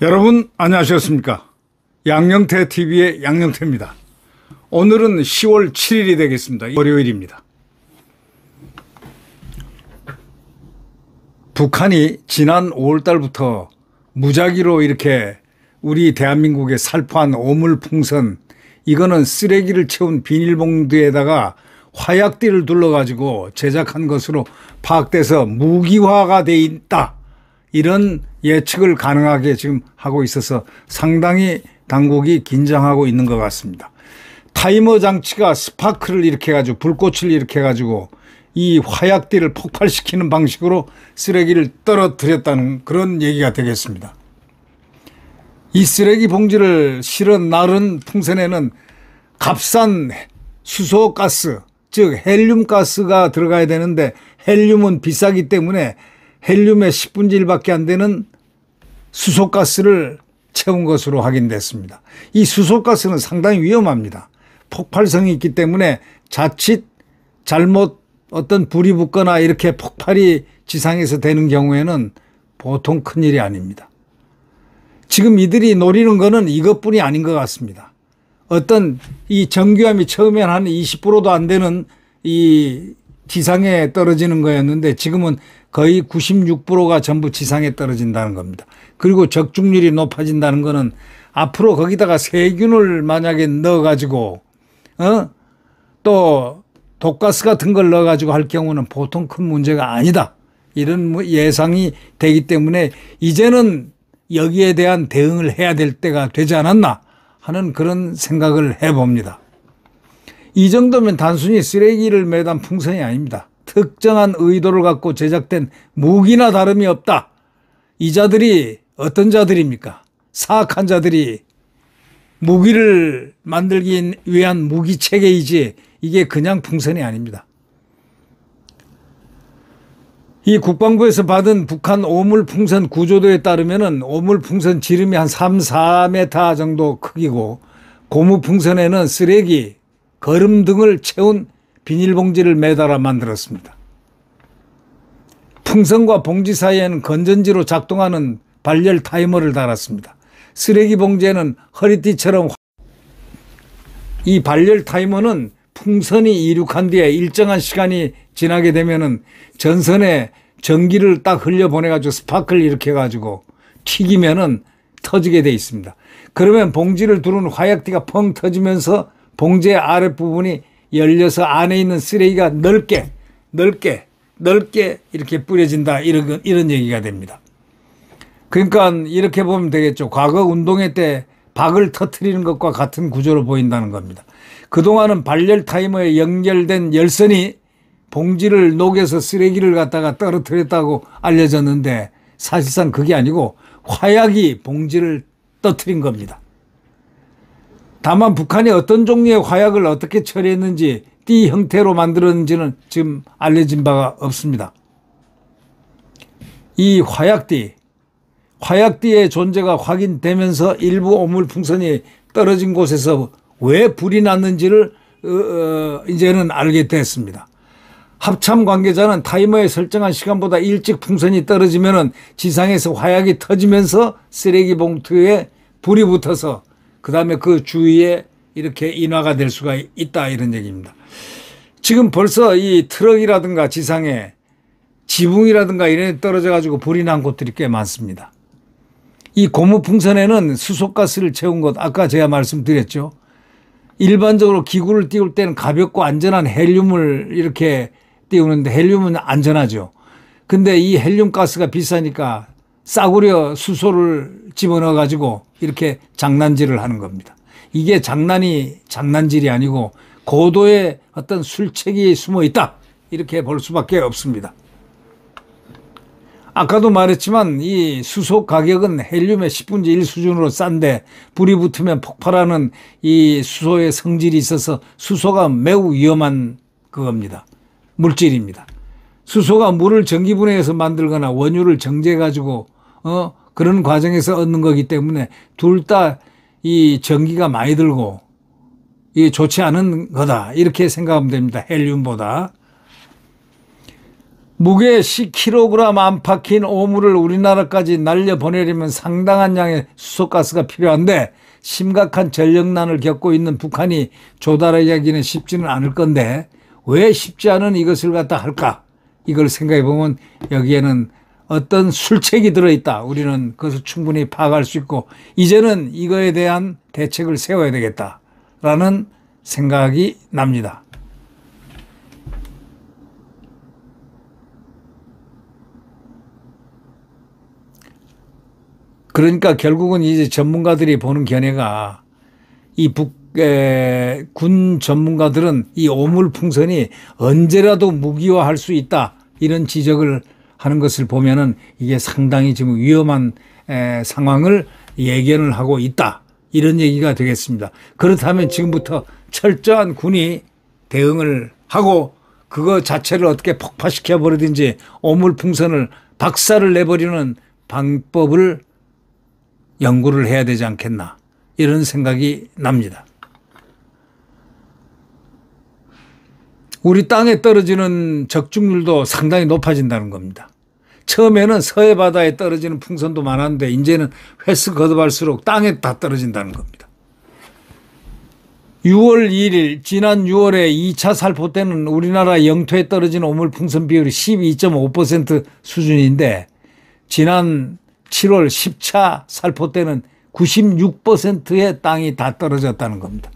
여러분 안녕하셨습니까? 양영태 TV의 양영태입니다. 오늘은 10월 7일이 되겠습니다. 월요일입니다. 북한이 지난 5월달부터 무작위로 이렇게 우리 대한민국에 살포한 오물풍선 이거는 쓰레기를 채운 비닐봉투에다가 화약띠를 둘러가지고 제작한 것으로 파악돼서 무기화가 돼 있다. 이런 예측을 가능하게 지금 하고 있어서 상당히 당국이 긴장하고 있는 것 같습니다. 타이머 장치가 스파크를 일으켜가지고 불꽃을 일으켜가지고 이 화약띠를 폭발시키는 방식으로 쓰레기를 떨어뜨렸다는 그런 얘기가 되겠습니다. 이 쓰레기 봉지를 실은 날은 풍선에는 값싼 수소가스, 즉 헬륨가스가 들어가야 되는데 헬륨은 비싸기 때문에 헬륨의 10분의 1밖에 안 되는 수소가스를 채운 것으로 확인됐습니다. 이 수소가스는 상당히 위험합니다. 폭발성이 있기 때문에 자칫 잘못 어떤 불이 붙거나 이렇게 폭발이 지상에서 되는 경우에는 보통 큰일이 아닙니다. 지금 이들이 노리는 거는 이것뿐이 아닌 것 같습니다. 어떤 이 정교함이 처음엔 한 20%도 안 되는 이 지상에 떨어지는 거였는데 지금은 거의 96%가 전부 지상에 떨어진다는 겁니다. 그리고 적중률이 높아진다는 거는 앞으로 거기다가 세균을 만약에 넣어가지고, 어? 또 독가스 같은 걸 넣어가지고 할 경우는 보통 큰 문제가 아니다. 이런 뭐 예상이 되기 때문에 이제는 여기에 대한 대응을 해야 될 때가 되지 않았나 하는 그런 생각을 해봅니다. 이 정도면 단순히 쓰레기를 매단 풍선이 아닙니다. 특정한 의도를 갖고 제작된 무기나 다름이 없다. 이 자들이 어떤 자들입니까? 사악한 자들이 무기를 만들기 위한 무기체계이지 이게 그냥 풍선이 아닙니다. 이 국방부에서 받은 북한 오물풍선 구조도에 따르면은 오물풍선 지름이 한 3, 4m 정도 크기고 고무풍선에는 쓰레기, 거름 등을 채운 비닐봉지를 매달아 만들었습니다. 풍선과 봉지 사이에는 건전지로 작동하는 발열 타이머를 달았습니다. 쓰레기 봉지에는 허리띠처럼 이 발열 타이머는 풍선이 이륙한 뒤에 일정한 시간이 지나게 되면은 전선에 전기를 딱 흘려 보내가지고 스파클 이렇게 해가지고 튀기면은 터지게 돼 있습니다. 그러면 봉지를 두른 화약띠가 펑 터지면서 봉지의 아랫부분이 열려서 안에 있는 쓰레기가 넓게 넓게 넓게 이렇게 뿌려진다 이런 이런 얘기가 됩니다. 그러니까 이렇게 보면 되겠죠. 과거 운동회 때 박을 터트리는 것과 같은 구조로 보인다는 겁니다. 그동안은 발열 타이머에 연결된 열선이 봉지를 녹여서 쓰레기를 갖다가 떨어뜨렸다고 알려졌는데 사실상 그게 아니고 화약이 봉지를 떠어뜨린 겁니다. 다만 북한이 어떤 종류의 화약을 어떻게 처리했는지 띠 형태로 만들었는지는 지금 알려진 바가 없습니다. 이 화약띠, 화약띠의 존재가 확인되면서 일부 오물풍선이 떨어진 곳에서 왜 불이 났는지를 어, 어, 이제는 알게 됐습니다. 합참 관계자는 타이머에 설정한 시간보다 일찍 풍선이 떨어지면 지상에서 화약이 터지면서 쓰레기 봉투에 불이 붙어서 그 다음에 그 주위에 이렇게 인화가 될 수가 있다 이런 얘기입니다. 지금 벌써 이 트럭이라든가 지상에 지붕이라든가 이런 데 떨어져 가지고 불이 난 곳들이 꽤 많습니다. 이 고무풍선에는 수소가스를 채운 것 아까 제가 말씀드렸죠. 일반적으로 기구를 띄울 때는 가볍고 안전한 헬륨을 이렇게 띄우는데 헬륨은 안전하죠. 근데 이 헬륨 가스가 비싸니까 싸구려 수소를 집어넣어 가지고 이렇게 장난질을 하는 겁니다. 이게 장난이 장난질이 아니고 고도의 어떤 술책이 숨어 있다. 이렇게 볼 수밖에 없습니다. 아까도 말했지만 이 수소 가격은 헬륨의 10분의 1 수준으로 싼데 불이 붙으면 폭발하는 이 수소의 성질이 있어서 수소가 매우 위험한 그겁니다. 물질입니다. 수소가 물을 전기분해해서 만들거나 원유를 정제해 가지고 어 그런 과정에서 얻는 거기 때문에 둘 다 이 전기가 많이 들고 이게 좋지 않은 거다 이렇게 생각하면 됩니다. 헬륨보다. 무게 10kg 안팎인 오물을 우리나라까지 날려보내려면 상당한 양의 수소가스가 필요한데 심각한 전력난을 겪고 있는 북한이 조달하기는 쉽지는 않을 건데 왜 쉽지 않은 이것을 갖다 할까? 이걸 생각해 보면 여기에는 어떤 술책이 들어있다. 우리는 그것을 충분히 파악할 수 있고 이제는 이거에 대한 대책을 세워야 되겠다라는 생각이 납니다. 그러니까 결국은 이제 전문가들이 보는 견해가 이북에군 전문가들은 이 오물풍선이 언제라도 무기화할 수 있다 이런 지적을 하는 것을 보면은 이게 상당히 지금 위험한 에, 상황을 예견을 하고 있다 이런 얘기가 되겠습니다. 그렇다면 지금부터 철저한 군이 대응을 하고 그거 자체를 어떻게 폭파시켜 버리든지 오물풍선을 박살을 내버리는 방법을 연구를 해야 되지 않겠나 이런 생각이 납니다. 우리 땅에 떨어지는 적중률도 상당히 높아진다는 겁니다. 처음에는 서해 바다에 떨어지는 풍선도 많았는데 이제는 횟수 거듭할수록 땅에 다 떨어진다는 겁니다. 6월 1일 지난 6월에 2차 살포 때는 우리나라 영토에 떨어진 오물 풍선 비율이 12.5% 수준인데 지난 7월 10차 살포 때는 96%의 땅이 다 떨어졌다는 겁니다.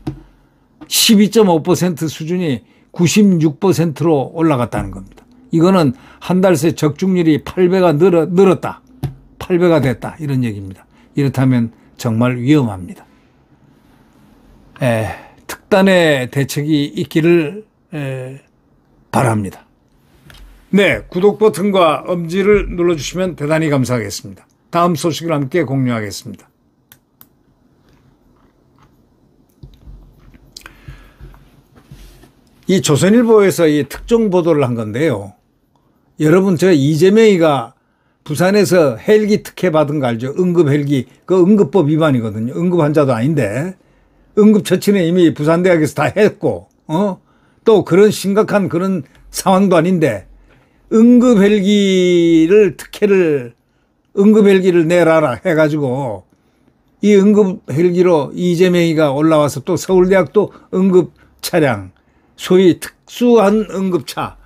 12.5% 수준이 96%로 올라갔다는 겁니다. 이거는 한 달 새 적중률이 8배가 늘어, 늘었다. 8배가 됐다. 이런 얘기입니다. 이렇다면 정말 위험합니다. 에, 특단의 대책이 있기를 에, 바랍니다. 네, 구독 버튼과 엄지를 눌러주시면 대단히 감사하겠습니다. 다음 소식을 함께 공유하겠습니다. 이 조선일보에서 이 특종 보도를 한 건데요. 여러분 저 이재명이가 부산에서 헬기 특혜 받은 거 알죠? 응급 헬기 그 응급법 위반이거든요. 응급 환자도 아닌데 응급 처치는 이미 부산대학에서 다 했고 어? 또 그런 심각한 그런 상황도 아닌데 응급 헬기를 특혜를 응급헬기를 내라라 해가지고 이 응급헬기로 이재명이가 올라와서 또 서울대학도 응급 차량 소위 특수한 응급차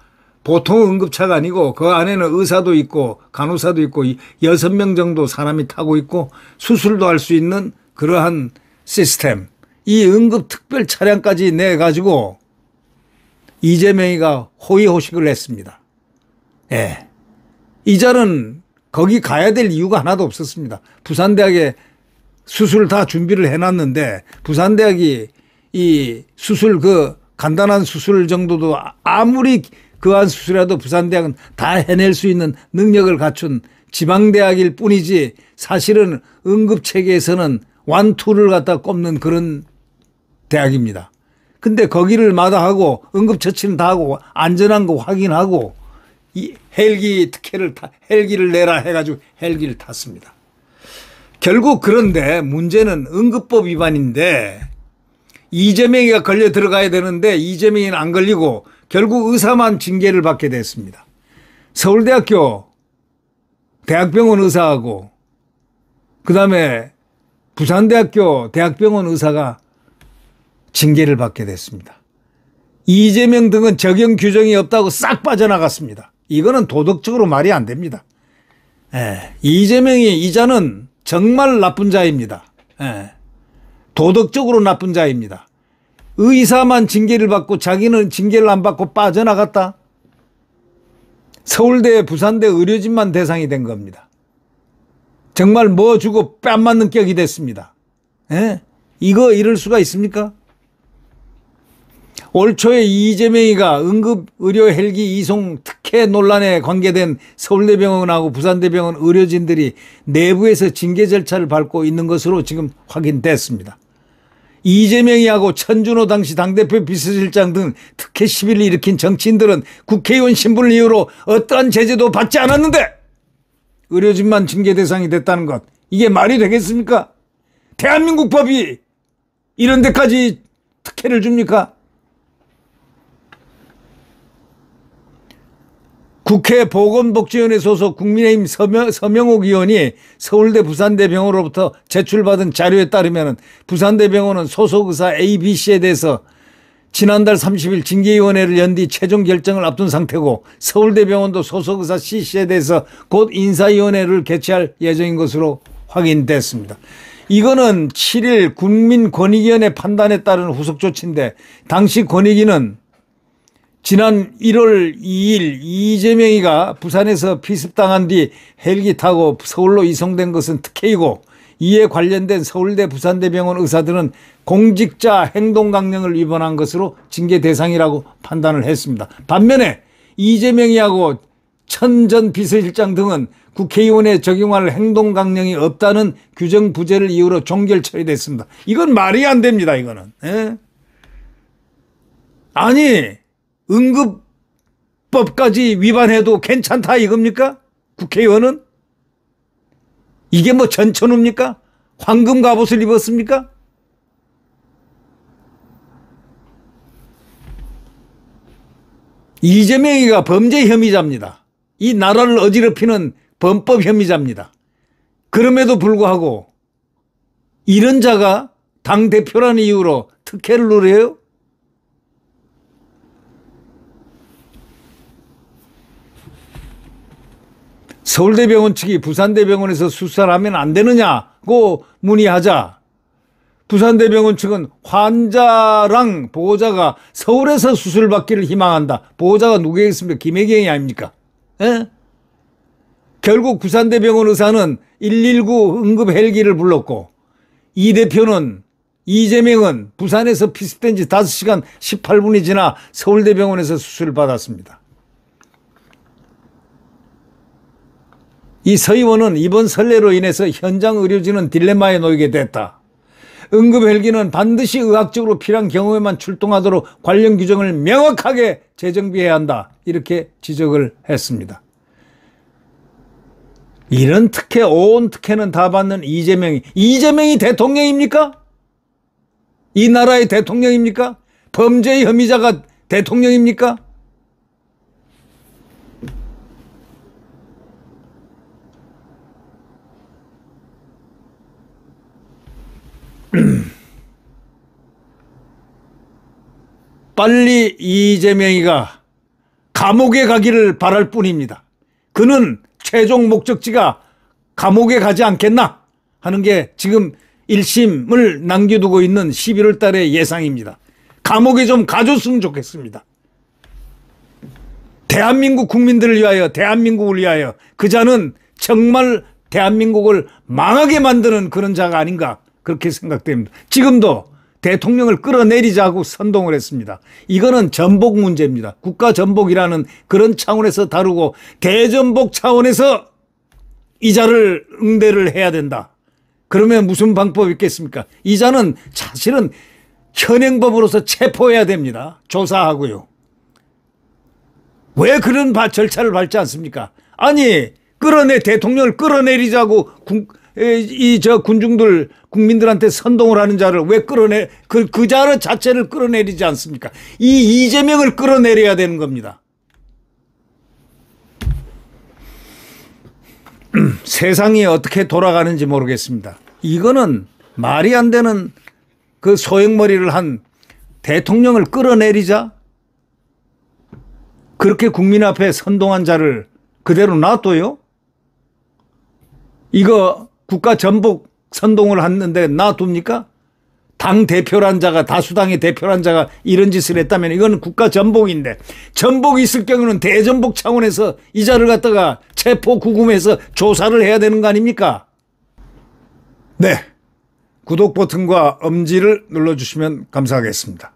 보통 응급차가 아니고 그 안에는 의사도 있고 간호사도 있고 6명 정도 사람이 타고 있고 수술도 할 수 있는 그러한 시스템 이 응급 특별 차량까지 내 가지고 이재명이가 호의호식을 했습니다. 예. 이자는 거기 가야 될 이유가 하나도 없었습니다. 부산대학에 수술 다 준비를 해놨는데 부산대학이 이 수술 그 간단한 수술 정도도 아무리 그 한 수술이라도 부산대학은 다 해낼 수 있는 능력을 갖춘 지방대학일 뿐이지 사실은 응급체계에서는 완투를 갖다 꼽는 그런 대학입니다. 근데 거기를 마다하고 응급처치는 다 하고 안전한 거 확인하고 이 헬기 특혜를 타, 헬기를 내라 해가지고 헬기를 탔습니다. 결국 그런데 문제는 응급법 위반인데 이재명이가 걸려 들어가야 되는데 이재명이는 안 걸리고 결국 의사만 징계를 받게 됐습니다. 서울대학교 대학병원 의사하고 그 다음에 부산대학교 대학병원 의사가 징계를 받게 됐습니다. 이재명 등은 적용 규정이 없다고 싹 빠져나갔습니다. 이거는 도덕적으로 말이 안 됩니다. 예. 이재명이 이자는 정말 나쁜 자입니다. 예. 도덕적으로 나쁜 자입니다. 의사만 징계를 받고 자기는 징계를 안 받고 빠져나갔다. 서울대, 부산대 의료진만 대상이 된 겁니다. 정말 뭐 주고 뺨 맞는 격이 됐습니다. 예? 이거 이럴 수가 있습니까? 올 초에 이재명이가 응급의료 헬기 이송 특혜 논란에 관계된 서울대병원하고 부산대병원 의료진들이 내부에서 징계 절차를 밟고 있는 것으로 지금 확인됐습니다. 이재명이하고 천준호 당시 당대표 비서실장 등 특혜 시비를 일으킨 정치인들은 국회의원 신분을 이유로 어떠한 제재도 받지 않았는데 의료진만 징계 대상이 됐다는 것 이게 말이 되겠습니까? 대한민국 법이 이런 데까지 특혜를 줍니까? 국회 보건복지위원회 소속 국민의힘 서명, 서명옥 의원이 서울대 부산대병원으로부터 제출받은 자료에 따르면 부산대병원은 소속 의사 A, B, C에 대해서 지난달 30일 징계위원회를 연 뒤 최종 결정을 앞둔 상태고 서울대병원도 소속 의사 C, C에 대해서 곧 인사위원회를 개최할 예정인 것으로 확인됐습니다. 이거는 7일 국민권익위원회 판단에 따른 후속 조치인데 당시 권익위는 지난 1월 2일 이재명이가 부산에서 피습당한 뒤 헬기 타고 서울로 이송된 것은 특혜이고 이에 관련된 서울대 부산대병원 의사들은 공직자 행동강령을 위반한 것으로 징계 대상이라고 판단을 했습니다. 반면에 이재명이하고 천전 비서실장 등은 국회의원에 적용할 행동강령이 없다는 규정 부재를 이유로 종결 처리됐습니다. 이건 말이 안 됩니다. 이거는. 에? 예? 아니 응급법까지 위반해도 괜찮다 이겁니까? 국회의원은? 이게 뭐 전천후입니까? 황금 갑옷을 입었습니까? 이재명이가 범죄 혐의자입니다. 이 나라를 어지럽히는 범법 혐의자입니다. 그럼에도 불구하고 이런 자가 당대표라는 이유로 특혜를 누려요? 서울대병원 측이 부산대병원에서 수사를 하면 안 되느냐고 문의하자 부산대병원 측은 환자랑 보호자가 서울에서 수술받기를 희망한다. 보호자가 누구겠습니까? 김혜경이 아닙니까? 에? 결국 부산대병원 의사는 119 응급 헬기를 불렀고 이 대표는 이재명은 부산에서 피습된 지 5시간 18분이 지나 서울대병원에서 수술을 받았습니다. 이 서의원은 이번 선례로 인해서 현장 의료진은 딜레마에 놓이게 됐다. 응급헬기는 반드시 의학적으로 필요한 경우에만 출동하도록 관련 규정을 명확하게 재정비해야 한다. 이렇게 지적을 했습니다. 이런 특혜, 온 특혜는 다 받는 이재명이, 이재명이 대통령입니까? 이 나라의 대통령입니까? 범죄의 혐의자가 대통령입니까? 빨리 이재명이가 감옥에 가기를 바랄 뿐입니다. 그는 최종 목적지가 감옥에 가지 않겠나 하는 게 지금 1심을 남겨두고 있는 11월 달의 예상입니다. 감옥에 좀 가줬으면 좋겠습니다. 대한민국 국민들을 위하여 대한민국을 위하여 그 자는 정말 대한민국을 망하게 만드는 그런 자가 아닌가 그렇게 생각됩니다. 지금도 대통령을 끌어내리자고 선동을 했습니다. 이거는 전복 문제입니다. 국가 전복이라는 그런 차원에서 다루고 대전복 차원에서 이자를 응대를 해야 된다. 그러면 무슨 방법이 있겠습니까? 이자는 사실은 현행법으로서 체포해야 됩니다. 조사하고요. 왜 그런 절차를 밟지 않습니까? 아니 끌어내 대통령을 끌어내리자고 국, 예, 이저 군중들 국민들한테 선동을 하는 자를 왜 끌어내 그, 그 자를 자체를 끌어내리지 않습니까? 이 이재명을 끌어내려야 되는 겁니다. 세상이 어떻게 돌아가는지 모르겠습니다. 이거는 말이 안 되는 그 소행머리를 한 대통령을 끌어내리자 그렇게 국민 앞에 선동한 자를 그대로 놔둬요? 이거 국가 전복 선동을 했는데 놔둡니까? 당 대표란 자가 다수당의 대표란 자가 이런 짓을 했다면 이건 국가 전복인데 전복이 있을 경우는 대전복 차원에서 이자를 갖다가 체포 구금해서 조사를 해야 되는 거 아닙니까? 네. 구독 버튼과 엄지를 눌러주시면 감사하겠습니다.